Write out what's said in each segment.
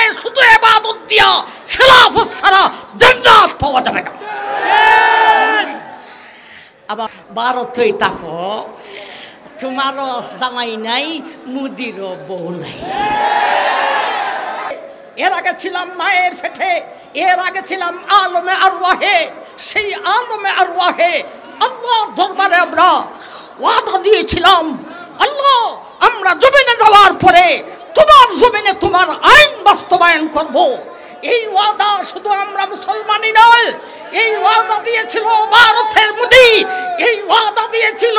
করে শুধু এবাদত দিয়া খেলাফত ছাড়া জান্নাত পাওয়া যাবে না আবার ভারতই থাকো তোমারও জামাই নাই মুদিরও বউ নাই এর আগে ছিলাম মায়ের ফেটে এর আগে ছিলাম আলমে আর ওয়াহে সেই আলমে আর ওয়াহে আল্লাহ দরবারে আমরা ওয়াদা দিয়েছিলাম আল্লাহ আমরা জমিনে যাওয়ার পরে তোমার জমিনে তোমার আইন বাস্তবায়ন করব। এই ওয়াদা শুধু আমরা মুসলমানই নয় এই ওয়াদা দিয়েছিল ভারতের মুদি এই ওয়াদা দিয়েছিল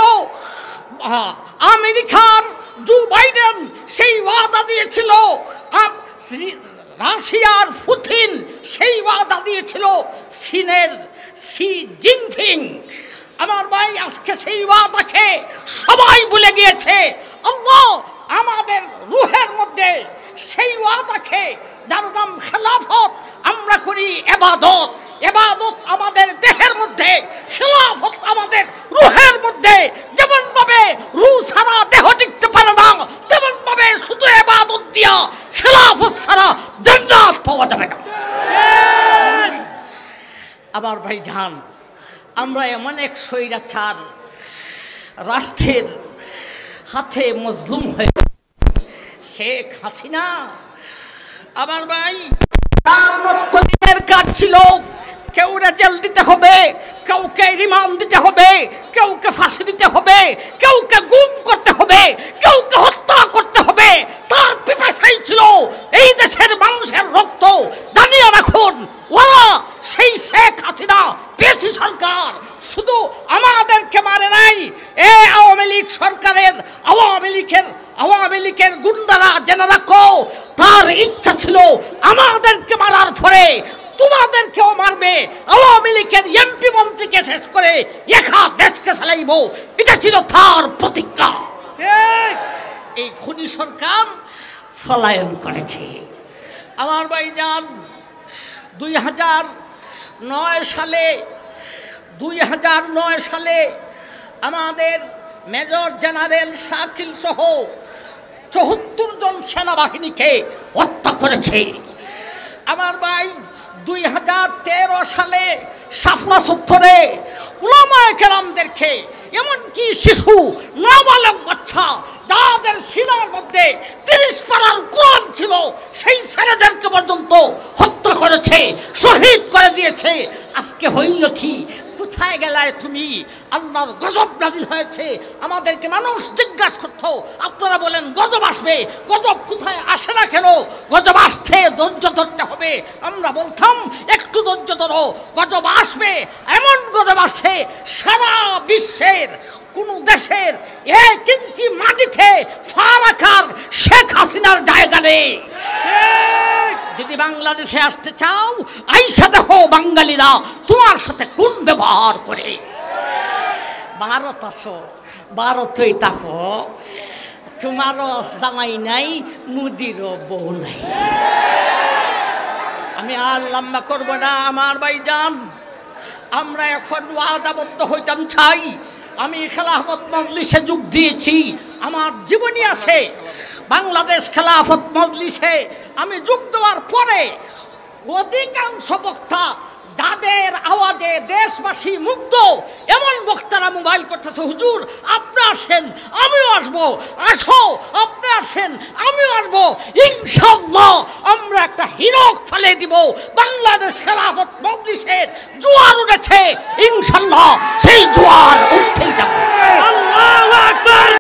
আমেরিকার জু বাইডেন সেই ওয়াদা দিয়েছিল রাশিয়ার পুতিন সেই ওয়াদা দিয়েছিল চীনের সি জিনফিং আমার ভাই আজকে সেই ওয়াদাকে সবাই ভুলে গিয়েছে আল্লাহ রুহের মধ্যে সেই ওয়াদাকে যার নাম খেলাফত আমরা করি এবাদত এবাদত আমাদের দেহের মধ্যে খেলাফত আমাদের রুহের মধ্যে যেমন ভাবে রু সারা দেহ টিকতে পারে না তেমন ভাবে শুধু এবাদত দিয়া খেলাফত সারা জান্নাত পাওয়া যাবে না আবার ভাই যান আমরা এমন এক স্বৈরাচার রাষ্ট্রের হাতে মজলুম হয়ে শেখ হাসিনা আমার ভাই দিনের কাজ ছিল কেউ জেল দিতে হবে কাউকে রিমান্ড দিতে হবে কাউকে ফাঁসি দিতে হবে কাউকে গুম করতে হবে কাউকে হত্যা করতে হবে তার পিপাসাই ছিল এই দেশের মানুষের রক্ত জানিয়ে রাখুন ওরা সেই শেখ হাসিনা পেয়েছি সরকার শুধু আমাদেরকে মারে নাই এ আওয়ামী লীগ সরকারের আওয়ামী লীগের আওয়ামী লীগের গুন্ডারা জেনে রাখো তার ইচ্ছা ছিল আমাদেরকে মারার পরে তোমাদেরকেও মারবে আওয়ামী লীগের এমপি মন্ত্রীকে শেষ করে একা দেশকে চালাইব এটা ছিল তার প্রতিজ্ঞা এই খুনি সরকার ফলায়ন করেছে আমার ভাই যান দুই হাজার নয় সালে দুই হাজার নয় সালে আমাদের মেজর জেনারেল শাকিল সহ চৌহত্তর জন সেনাবাহিনীকে হত্যা করেছে আমার ভাই দুই হাজার তেরো সালে সাফনা সত্তরে উলামায় কেরামদেরকে এমনকি শিশু নাবালক বাচ্চা যাদের সিনার মধ্যে তিরিশ পাড়ার কোরআন ছিল সেই ছেলেদেরকে পর্যন্ত হত্যা করেছে শহীদ করে দিয়েছে আজকে হইল কি কোথায় গেলায় তুমি আল্লাহর গজব নাজিল হয়েছে আমাদেরকে মানুষ জিজ্ঞাসা করত আপনারা বলেন গজব আসবে গজব কোথায় আসে না কেন গজব আসতে ধৈর্য ধরতে হবে আমরা বলতাম একটু ধৈর্য ধরো গজব আসবে এমন গজব আসে সারা বিশ্বের কোন দেশের এক ইঞ্চি মাটিতে ফারাকার শেখ হাসিনার জায়গা নেই যদি বাংলাদেশে আসতে চাও আইসা দেখো বাঙালিরা তোমার সাথে কোন ব্যবহার করে ভারত আসো ভারতই তাকো তোমারও জামাই নাই মুদিরও বউ নাই আমি আর লম্বা করব না আমার ভাই যান আমরা এখন ওয়াদাবদ্ধ হইতাম চাই আমি খেলাফত মজলিসে যোগ দিয়েছি আমার জীবনী আছে বাংলাদেশ খেলাফত মজলিসে আমি যোগ দেওয়ার পরে অধিকাংশ বক্তা যাদের আওয়াজে দেশবাসী মুগ্ধ এমন বক্তারা মোবাইল করতেছে হুজুর আপনি আসেন আমিও আসব আসো আপনি আসেন আমিও আসব ইনশাল্লাহ আমরা একটা হিরক ফেলে দিব বাংলাদেশ খেলাফত মজলিসের জোয়ার উঠেছে ইনশাল্লাহ সেই জোয়ার উঠতেই যাবে